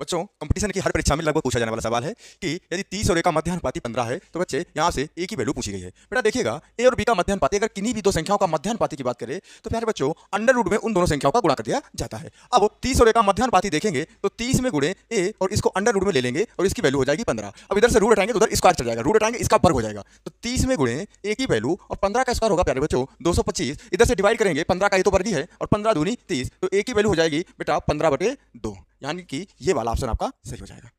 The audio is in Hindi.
बच्चों कंपटीशन की हर परीक्षा में लगभग पूछा जाने वाला सवाल है कि यदि तीस और ए का मध्य अनुपाति पंद्रह है तो बच्चे यहाँ से ए की वैल्यू पूछी गई है बेटा देखिएगा ए और बी का मध्य अनुपाति अगर किन्हीं भी दो संख्याओं का मध्य अनुपाति की बात करें तो प्यारे बच्चों अंडर रूड में उन दोनों संख्याओं का गुणा कर दिया जाता है अब तीस और ए का मध्य अनुपाति देखेंगे तो तीस में गुणे ए और इसको अंडर रूड में ले लेंगे और इसकी वैल्यू हो जाएगी पंद्रह अब इधर से रूट हटाएंगे तो उधर स्क्वायर चल जाएगा रूट हटाएंगे इसका वर्ग हो जाएगा तो तीस में गुणे ए की वैल्यू और पंद्रह का स्क्वायर होगा प्यारे बच्चों दो सौ पच्चीस इधर से डिवाइड करेंगे पंद्रह का ये तो वर्गी है और पंद्रह दूनी तीस तो ए की वैल्यू हो जाएगी बेटा पंद्रह बटे दो यानी कि ये वाला ऑप्शन आपका सही हो जाएगा